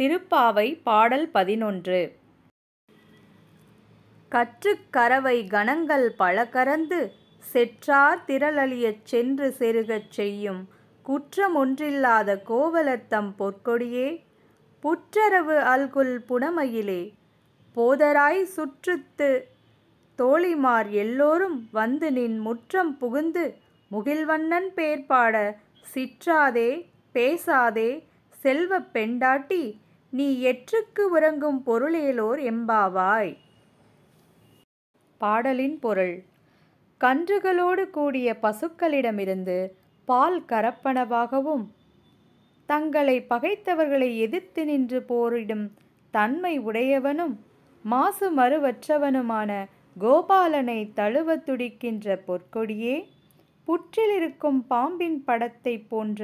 திருப்பாவை பாடல் பதினொன்று கற்றுக்கறவை கணங்கள் பல கறந்து செற்றார் திரளழியச் சென்று செருகச் செய்யும் குற்றம் ஒன்றில்லாத கோவலத்தம் பொற்கொடியே புற்றரவு அல்குல் புனமையிலே போதராய் சுற்றுத்து தோழிமார் எல்லோரும் வந்து நின் முற்றம் புகுந்து முகில்வண்ணன் பேர்பாட சிற்றாதே பேசாதே செல்வப் பெண்டாட்டி நீ எற்றுக்கு உறங்கும் பொருளேலோர் எம்பாவாய் பாடலின் பொருள் கன்றுகளோடு கூடிய பசுக்களிடமிருந்து பால் கரப்பனவாகவும் தங்களை பகைத்தவர்களை எதிர்த்து நின்று போரிடும் தன்மை உடையவனும் மாசு மறுவற்றவனுமான கோபாலனை தழுவ துடிக்கின்ற பொற்கொடியே புற்றிலிருக்கும் பாம்பின் படத்தை போன்ற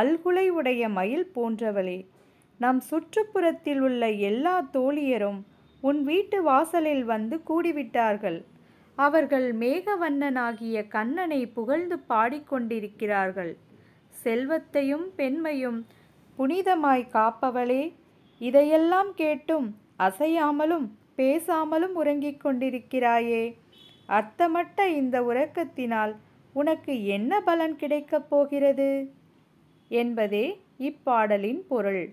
அல்குலை உடைய மயில் போன்றவளே நம் சுற்றுப்புறத்தில் உள்ள எல்லா தோழியரும் உன் வீட்டு வாசலில் வந்து கூடிவிட்டார்கள் அவர்கள் மேகவண்ணனாகிய கண்ணனை புகழ்ந்து பாடிக்கொண்டிருக்கிறார்கள் செல்வத்தையும் பெண்மையும் புனிதமாய் காப்பவளே இதையெல்லாம் கேட்டும் அசையாமலும் பேசாமலும் உறங்கிக் கொண்டிருக்கிறாயே அர்த்தமட்ட இந்த உறக்கத்தினால் உனக்கு என்ன பலன் கிடைக்கப் போகிறது என்பதே இப்பாடலின் பொருள்